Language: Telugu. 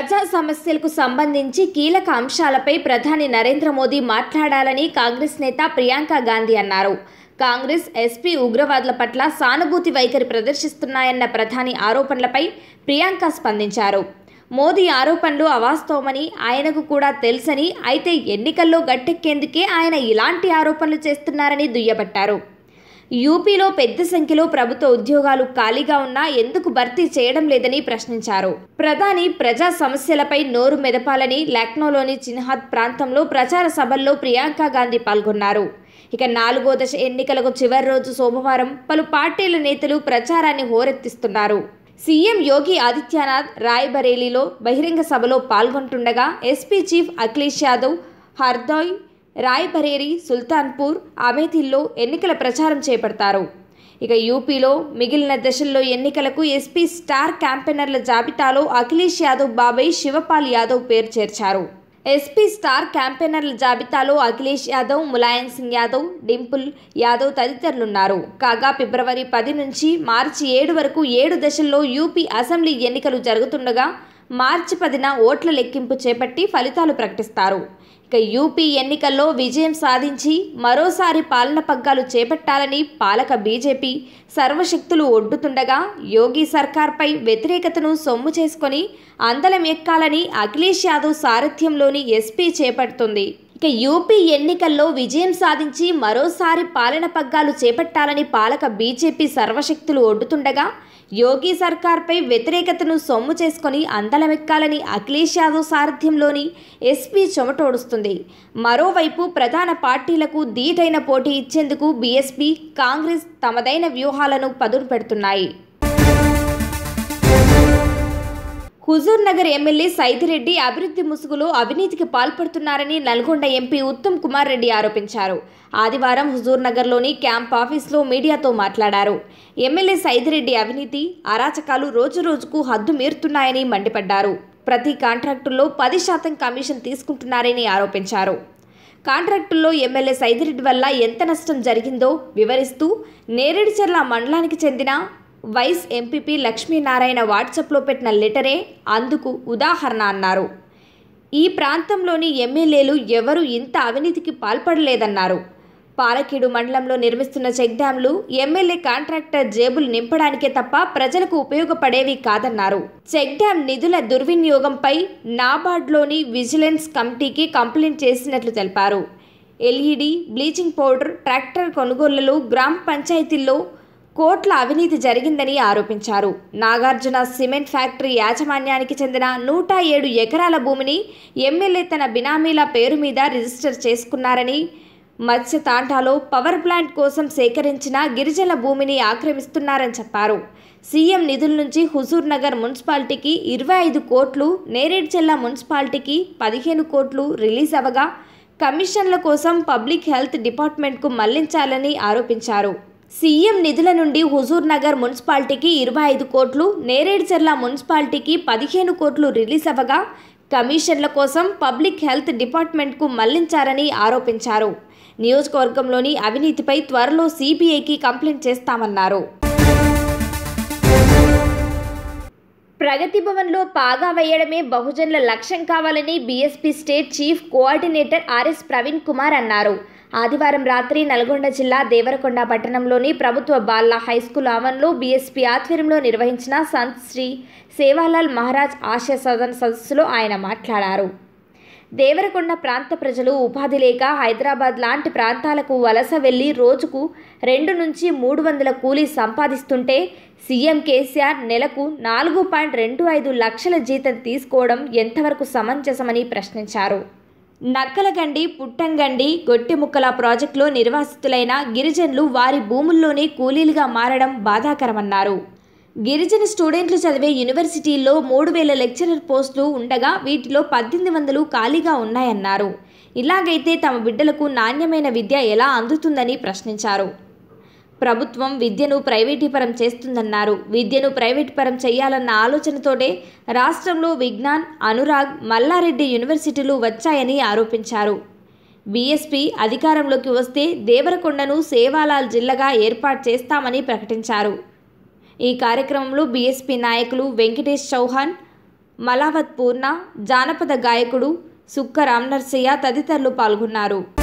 ప్రజా సమస్యలకు సంబంధించి కీలక అంశాలపై ప్రధాని నరేంద్ర మోదీ మాట్లాడాలని కాంగ్రెస్ నేత ప్రియాంక గాంధీ అన్నారు కాంగ్రెస్ ఎస్పీ ఉగ్రవాదుల పట్ల సానుభూతి వైఖరి ప్రదర్శిస్తున్నాయన్న ప్రధాని ఆరోపణలపై ప్రియాంక స్పందించారు మోదీ ఆరోపణలు అవాస్తవమని ఆయనకు కూడా తెలుసని అయితే ఎన్నికల్లో గట్టెక్కేందుకే ఆయన ఇలాంటి ఆరోపణలు చేస్తున్నారని దుయ్యబట్టారు యూపీలో పెద్ద సంఖ్యలో ప్రభుత్వ ఉద్యోగాలు ఖాళీగా ఉన్నా ఎందుకు భర్తీ చేయడం లేదని ప్రశ్నించారు ప్రధాని ప్రజా సమస్యలపై నోరు మెదపాలని లక్నోలోని చిన్హాద్ ప్రాంతంలో ప్రచార సభల్లో ప్రియాంక గాంధీ పాల్గొన్నారు ఇక నాలుగో దశ ఎన్నికలకు చివరి రోజు సోమవారం పలు పార్టీల నేతలు ప్రచారాన్ని హోరెత్తిస్తున్నారు సీఎం యోగి ఆదిత్యనాథ్ రాయ్బరేలీలో బహిరంగ సభలో పాల్గొంటుండగా ఎస్పీ చీఫ్ అఖిలేష్ యాదవ్ హర్దోయ్ రాయ్బరేరీ సుల్తాన్పూర్ అమేథీల్లో ఎన్నికల ప్రచారం చేపడతారు ఇక యూపీలో మిగిలిన దశల్లో ఎన్నికలకు ఎస్పీ స్టార్ క్యాంపెనర్ల జాబితాలో అఖిలేష్ యాదవ్ బాబాయ్ శివపాల్ యాదవ్ పేరు చేర్చారు ఎస్పీ స్టార్ క్యాంపెయినర్ల జాబితాలో అఖిలేష్ యాదవ్ ములాయం సింగ్ యాదవ్ డింపుల్ యాదవ్ తదితరులున్నారు కాగా ఫిబ్రవరి పది నుంచి మార్చి ఏడు వరకు ఏడు దశల్లో యూపీ అసెంబ్లీ ఎన్నికలు జరుగుతుండగా మార్చి పదిన ఓట్ల లెక్కింపు చేపట్టి ఫలితాలు ప్రకటిస్తారు ఇక యూపీ ఎన్నికల్లో విజయం సాధించి మరోసారి పాలన పగ్గాలు చేపట్టాలని పాలక బీజేపీ సర్వశక్తులు ఒడ్డుతుండగా యోగి సర్కార్పై వ్యతిరేకతను సొమ్ము చేసుకొని అందలం ఎక్కాలని అఖిలేష్ యాదవ్ సారథ్యంలోని ఎస్పీ చేపడుతుంది ఇక యూపీ ఎన్నికల్లో విజయం సాధించి మరోసారి పాలన పగ్గాలు చేపట్టాలని పాలక బీజేపీ సర్వశక్తులు ఒడ్డుతుండగా యోగి సర్కార్పై వ్యతిరేకతను సొమ్ము చేసుకుని అందలమెక్కాలని అఖిలేష్ యాదవ్ సారథ్యంలోని ఎస్పీ చెమటోడుస్తుంది మరోవైపు ప్రధాన పార్టీలకు ధీటైన పోటీ ఇచ్చేందుకు బీఎస్పీ కాంగ్రెస్ తమదైన వ్యూహాలను పదును పెడుతున్నాయి హుజూర్ నగర్ ఎమ్మెల్యే సైదిరెడ్డి అభివృద్ధి ముసుగులో అవినీతికి పాల్పడుతున్నారని నల్గొండ ఎంపీ ఉత్తమ్ కుమార్ రెడ్డి ఆరోపించారు ఆదివారం హుజూర్ నగర్లోని క్యాంప్ ఆఫీస్లో మీడియాతో మాట్లాడారు ఎమ్మెల్యే సైదిరెడ్డి అవినీతి అరాచకాలు రోజురోజుకు హద్దు మీరుతున్నాయని మండిపడ్డారు ప్రతి కాంట్రాక్టుల్లో పది శాతం కమిషన్ తీసుకుంటున్నారని ఆరోపించారు కాంట్రాక్టుల్లో ఎమ్మెల్యే సైదిరెడ్డి వల్ల ఎంత నష్టం జరిగిందో వివరిస్తూ నేరేడుచర్ల మండలానికి చెందిన వైస్ ఎంపీపీ లక్ష్మీనారాయణ వాట్సాప్లో పెట్టిన లెటరే అందుకు ఉదాహరణ అన్నారు ఈ ప్రాంతంలోని ఎమ్మెల్యేలు ఎవరు ఇంత అవినీతికి పాల్పడలేదన్నారు పాలకీడు మండలంలో నిర్మిస్తున్న చెక్ డ్యాంలు ఎమ్మెల్యే కాంట్రాక్టర్ జేబులు నింపడానికే తప్ప ప్రజలకు ఉపయోగపడేవి కాదన్నారు చెక్ డ్యాం నిధుల దుర్వినియోగంపై నాబార్డ్లోని విజిలెన్స్ కమిటీకి కంప్లైంట్ చేసినట్లు తెలిపారు ఎల్ఈడి బ్లీచింగ్ పౌడర్ ట్రాక్టర్ కొనుగోళ్లలో గ్రామ పంచాయతీల్లో కోట్ల అవినీతి జరిగిందని ఆరోపించారు నాగార్జున సిమెంట్ ఫ్యాక్టరీ యాజమాన్యానికి చెందిన నూట ఏడు ఎకరాల భూమిని ఎమ్మెల్యే తన బినామీల పేరు మీద రిజిస్టర్ చేసుకున్నారని మత్స్య తాంటాలో పవర్ ప్లాంట్ కోసం సేకరించిన గిరిజన భూమిని ఆక్రమిస్తున్నారని చెప్పారు సీఎం నిధుల నుంచి హుజూర్ నగర్ మున్సిపాలిటీకి ఇరవై ఐదు కోట్లు నేరేడ్ జిల్లా మున్సిపాలిటీకి పదిహేను కోట్లు రిలీజ్ అవగా కమిషన్ల కోసం పబ్లిక్ హెల్త్ డిపార్ట్మెంట్కు మళ్లించాలని ఆరోపించారు సీఎం నిధుల నుండి హుజూర్ నగర్ మున్సిపాలిటీకి ఇరవై ఐదు కోట్లు నేరేడ్చెర్ల మున్సిపాలిటీకి పదిహేను కోట్లు రిలీజ్ అవ్వగా కమిషన్ల కోసం పబ్లిక్ హెల్త్ డిపార్ట్మెంట్కు మళ్లించారని ఆరోపించారు నియోజకవర్గంలోని అవినీతిపై త్వరలో సీబీఐకి కంప్లైంట్ చేస్తామన్నారు ప్రగతి భవన్లో పాగా వేయడమే బహుజనుల లక్ష్యం కావాలని BSP state chief coordinator RS Praveen Kumar అన్నారు ఆదివారం రాత్రి నల్గొండ జిల్లా దేవరకొండ పట్టణంలోని ప్రభుత్వ బాల్లా హైస్కూల్ ఆవరణలో బీఎస్పీ ఆధ్వర్యంలో నిర్వహించిన సంత్ శ్రీ సేవాలాల్ మహారాజ్ ఆశయ సదన్ సదస్సులో ఆయన మాట్లాడారు దేవరకొండ ప్రాంత ప్రజలు ఉపాధి లేక హైదరాబాద్ లాంటి ప్రాంతాలకు వలస వెళ్ళి రోజుకు రెండు నుంచి మూడు వందల కూలీ సంపాదిస్తుంటే సీఎం కేసీఆర్ నెలకు నాలుగు పాయింట్ రెండు ఐదు లక్షల జీతం తీసుకోవడం ఎంతవరకు సమంజసమని ప్రశ్నించారు నక్కలగండి పుట్టంగండి గొట్టెముక్కల ప్రాజెక్టులో నిర్వాసితులైన గిరిజనులు వారి భూముల్లోనే కూలీలుగా మారడం బాధాకరమన్నారు గిరిజన స్టూడెంట్లు చదివే యూనివర్సిటీల్లో మూడు వేల లెక్చరర్ పోస్టులు ఉండగా వీటిలో పద్దెనిమిది వందలు ఖాళీగా ఉన్నాయన్నారు ఇలాగైతే తమ బిడ్డలకు నాణ్యమైన విద్య ఎలా అందుతుందని ప్రశ్నించారు ప్రభుత్వం విద్యను ప్రైవేటీపరం చేస్తుందన్నారు విద్యను ప్రైవేటీపరం చేయాలన్న ఆలోచనతోటే రాష్ట్రంలో విజ్ఞాన్ అనురాగ్ మల్లారెడ్డి యూనివర్సిటీలు వచ్చాయని ఆరోపించారు బీఎస్పీ అధికారంలోకి వస్తే దేవరకొండను సేవాలాల్ జిల్లాగా ఏర్పాటు చేస్తామని ప్రకటించారు ఈ కార్యక్రమంలో బీఎస్పీ నాయకులు వెంకటేష్ చౌహాన్ మలావత్ పూర్ణ జానపద గాయకుడు సుక్క రామ్నర్సయ్య తదితరులు పాల్గొన్నారు